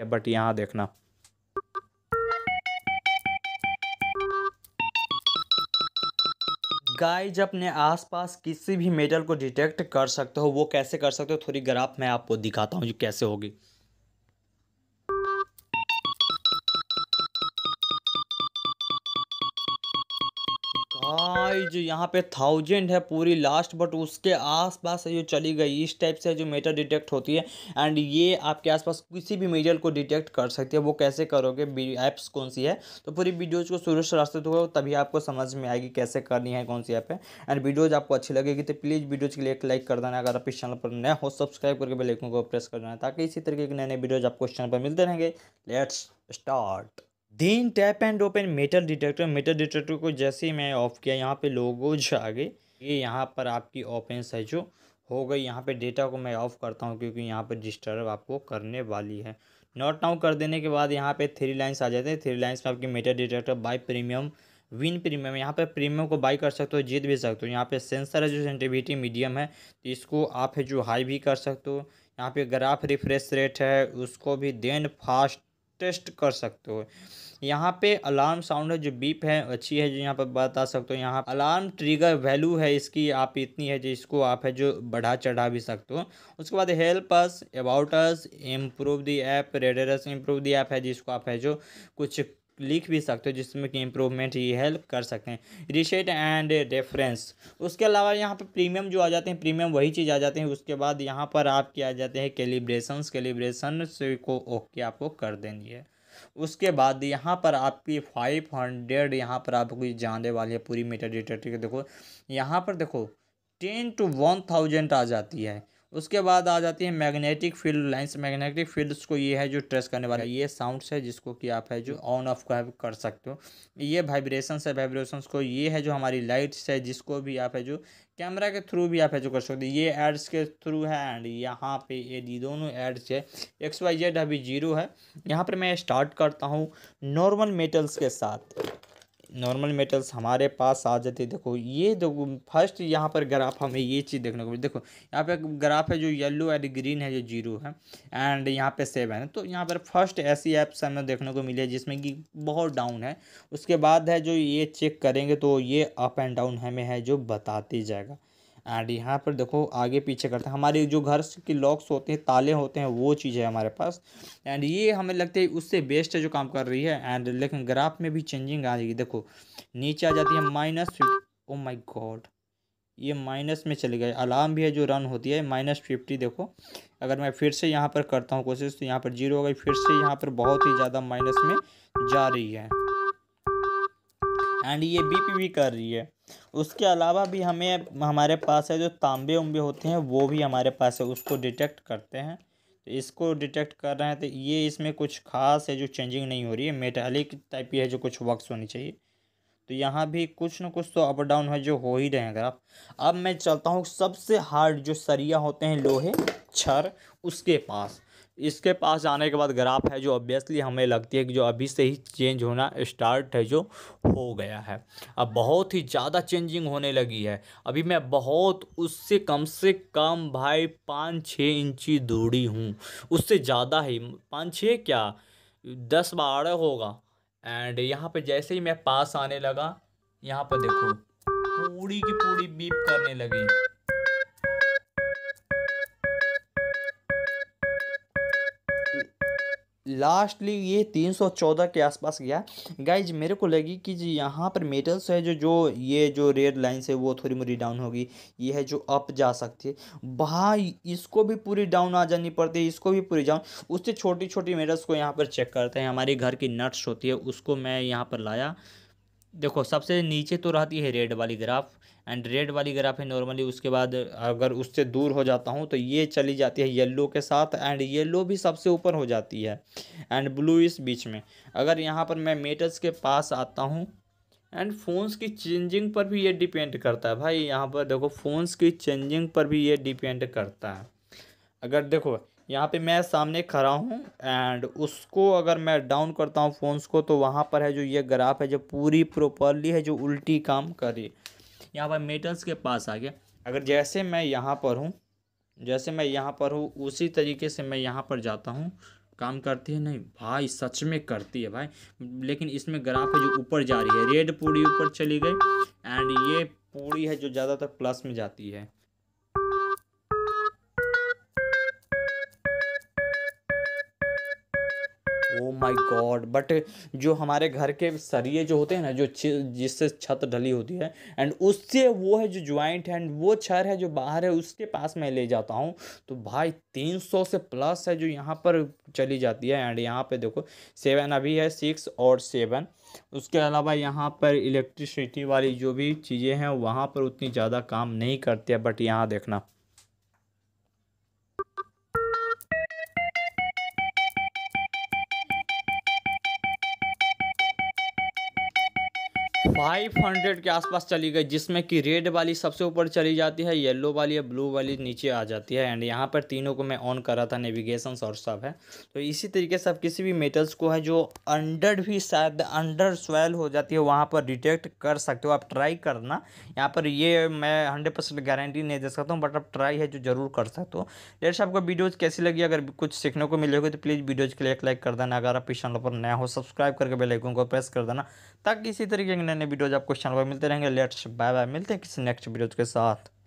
है बट यहाँ देखना गाइज अपने आसपास किसी भी मेटल को डिटेक्ट कर सकते हो वो कैसे कर सकते हो थोड़ी ग्राफ मैं आपको दिखाता हूँ जो कैसे होगी जो यहाँ पे थाउजेंड है पूरी लास्ट बट उसके आसपास जो चली गई इस टाइप से जो मेटर डिटेक्ट होती है एंड ये आपके आसपास किसी भी मेजर को डिटेक्ट कर सकती है वो कैसे करोगे ऐप्स कौन सी है तो पूरी वीडियोज़ को शुरू से रास्ते तो तभी आपको समझ में आएगी कैसे करनी है कौन सी ऐप है एंड वीडियोज़ आपको अच्छी लगेगी तो प्लीज़ वीडियोज़ के लिए एक लाइक कर देना अगर आप इस चैनल पर नया हो सब्सक्राइब करके बेलेकों को प्रेस कर देना ताकि इसी तरीके के नए नए वीडियोज़ आपको इस चैनल पर मिलते रहेंगे let's start then tap and open metal detector metal detector को जैसे ही मैं ऑफ किया यहाँ पे लोगो गए ये यहाँ पर आपकी ओपेंस है जो हो गई यहाँ पे डेटा को मैं ऑफ करता हूँ क्योंकि यहाँ पर डिस्टर्ब आपको करने वाली है नोट नाउ कर देने के बाद यहाँ पे थ्री लाइन्स आ जाते हैं थ्री लाइन्स में आपकी metal detector by premium win premium यहाँ पर प्रीमियम को बाई कर सकते हो जीत भी सकते हो यहाँ पर सेंसर है जो सेंटिविटी मीडियम है तो इसको आप है जो हाई भी कर सकते हो यहाँ पे ग्राफ रिफ्रेश रेट है उसको भी देन फास्ट टेस्ट कर सकते हो यहाँ पे अलार्म साउंड है जो बीप है अच्छी है जो यहाँ पर बता सकते हो यहाँ अलार्म ट्रिगर वैल्यू है इसकी आप इतनी है जिसको आप है जो बढ़ा चढ़ा भी सकते हो उसके बाद help us about us improve the app रेडरस इम्प्रूव दी ऐप है जिसको आप है जो कुछ लिख भी सकते हो जिसमें कि इम्प्रूवमेंट ये हेल्प कर सकते हैं रिशेट एंड रेफरेंस उसके अलावा यहाँ पर प्रीमियम जो आ जाते हैं प्रीमियम वही चीज़ आ जाते हैं उसके बाद यहाँ पर आपके आ जाते हैं कैलिब्रेशन कैलिब्रेशन को ओके आपको कर देनी है उसके बाद यहाँ पर आपकी फाइव हंड्रेड यहाँ पर आपको जाने वाली है पूरी मीटर डिटेक्टर देखो यहाँ पर देखो टेन टू वन थाउजेंड आ जाती है उसके बाद आ जाती है magnetic field lines magnetic fields को ये है जो ट्रेस करने वाला ये साउंड्स है जिसको कि आप है जो ऑन ऑफ कर सकते हो ये वाइब्रेशंस है वाइब्रेशंस को ये है जो हमारी लाइट्स है जिसको भी आप है जो कैमरा के थ्रू भी आप है जो कर सकते हो ये एड्स के थ्रू है एंड यहाँ पे ये दोनों एड्स है एक्स वाई जेड अभी जीरो है यहाँ पर मैं स्टार्ट करता हूँ नॉर्मल मेटल्स के साथ नॉर्मल मेटल्स हमारे पास आ जाते देखो ये देखो फर्स्ट यहाँ पर ग्राफ हमें ये चीज़ देखने को मिली देखो यहाँ पे ग्राफ है जो येलो एंड ग्रीन है जो जीरो है एंड यहाँ पे सेवन है तो यहाँ पर फर्स्ट ऐसी ऐप्स हमें देखने को मिली है जिसमें कि बहुत डाउन है उसके बाद है जो ये चेक करेंगे तो ये अप एंड डाउन हमें है जो बताते जाएगा एंड यहाँ पर देखो आगे पीछे करते हैं हमारे जो घर के लॉक्स होते हैं ताले होते हैं वो चीज़ है हमारे पास एंड ये हमें लगता है उससे बेस्ट है जो काम कर रही है एंड लेकिन ग्राफ में भी चेंजिंग आ जाएगी देखो नीचे आ जाती है माइनस ओ माई गॉड ये माइनस में चले गए अलार्म भी है जो रन होती है माइनस फिफ्टी देखो अगर मैं फिर से यहाँ पर करता हूँ कोशिश तो यहाँ पर जीरो हो गई फिर से यहाँ पर बहुत ही ज़्यादा माइनस में जा रही है एंड ये बीपी भी कर रही है उसके अलावा भी हमें हमारे पास है जो तांबे उम्बे होते हैं वो भी हमारे पास है उसको डिटेक्ट करते हैं तो इसको डिटेक्ट कर रहे हैं तो ये इसमें कुछ खास है जो चेंजिंग नहीं हो रही है मेटालिक टाइप की है जो कुछ वक्स होनी चाहिए तो यहाँ भी कुछ ना कुछ तो अप डाउन है जो हो ही रहे हैं ग्राफ अब मैं चलता हूँ सबसे हार्ड जो सरिया होते हैं लोहे छर उसके पास इसके पास जाने के बाद ग्राफ है जो ऑब्वियसली हमें लगती है कि जो अभी से ही चेंज होना स्टार्ट है जो हो गया है अब बहुत ही ज़्यादा चेंजिंग होने लगी है अभी मैं बहुत उससे कम से कम भाई पाँच छः इंची दूरी हूँ उससे ज़्यादा ही पाँच छः क्या दस बारह होगा एंड यहाँ पे जैसे ही मैं पास आने लगा यहाँ पर देखो पूरी की पूरी बीप करने लगी लास्टली ये 314 के आसपास गया गाइज मेरे को लगी कि जी यहाँ पर मेटल्स है जो जो ये जो रेड लाइन से वो थोड़ी मोरी डाउन होगी ये है जो अप जा सकती है भाई इसको भी पूरी डाउन आ जानी पड़ती है इसको भी पूरी डाउन उससे छोटी छोटी मेटल्स को यहाँ पर चेक करते हैं हमारे घर की नट्स होती है उसको मैं यहाँ पर लाया देखो सबसे नीचे तो रहती है रेड वाली ग्राफ एंड रेड वाली ग्राफ है नॉर्मली उसके बाद अगर उससे दूर हो जाता हूँ तो ये चली जाती है येलो के साथ एंड येलो भी सबसे ऊपर हो जाती है एंड ब्लू इस बीच में अगर यहाँ पर मैं मेटल्स के पास आता हूँ एंड फ़ोन्स की चेंजिंग पर भी ये डिपेंड करता है भाई यहाँ पर देखो फ़ोन्स की चेंजिंग पर भी ये डिपेंड करता है अगर देखो यहाँ पे मैं सामने खड़ा हूँ एंड उसको अगर मैं डाउन करता हूँ फोन्स को तो वहाँ पर है जो ये ग्राफ है जो पूरी प्रॉपरली है जो उल्टी काम करे यहाँ पर मेटल्स के पास आ गया अगर जैसे मैं यहाँ पर हूँ जैसे मैं यहाँ पर हूँ उसी तरीके से मैं यहाँ पर जाता हूँ काम करती है नहीं भाई सच में करती है भाई लेकिन इसमें ग्राफ है जो ऊपर जा रही है रेड पूरी ऊपर चली गई एंड ये पूरी है जो ज़्यादातर प्लस में जाती है ओ माय गॉड बट जो हमारे घर के सरिये जो होते हैं ना जो जिससे छत ढली होती है एंड उससे वो है जो ज्वाइंट है एंड वो छर है जो बाहर है उसके पास मैं ले जाता हूँ तो भाई तीन सौ से प्लस है जो यहाँ पर चली जाती है एंड यहाँ पे देखो सेवन अभी है सिक्स और सेवन उसके अलावा यहाँ पर इलेक्ट्रिसिटी वाली जो भी चीज़ें हैं वहाँ पर उतनी ज़्यादा काम नहीं करती है बट यहाँ देखना 500 के आसपास चली गई जिसमें कि रेड वाली सबसे ऊपर चली जाती है येलो वाली या ब्लू वाली नीचे आ जाती है एंड यहाँ पर तीनों को मैं ऑन कर रहा था नेविगेशन और सब है तो इसी तरीके से अब किसी भी मेटल्स को है जो अंडर भी शायद अंडर स्वेल हो जाती है वहाँ पर डिटेक्ट कर सकते हो आप ट्राई करना यहाँ पर ये मैं हंड्रेड परसेंट गारंटी नहीं दे सकता हूँ बट आप ट्राई है जो जरूर कर सकते हो से आपको वीडियोज़ कैसी लगी अगर कुछ सीखने को मिलेगी तो प्लीज़ वीडियोज़ के लिए एक लाइक कर देना अगर आप इस चैनल पर नया हो सब्सक्राइब करके बेलाइकों को प्रेस कर देना ताकि इसी तरीके की नए वीडियोज आपको चैनल पर मिलते रहेंगे लेट्स बाय बाय मिलते हैं किसी नेक्स्ट वीडियोज के साथ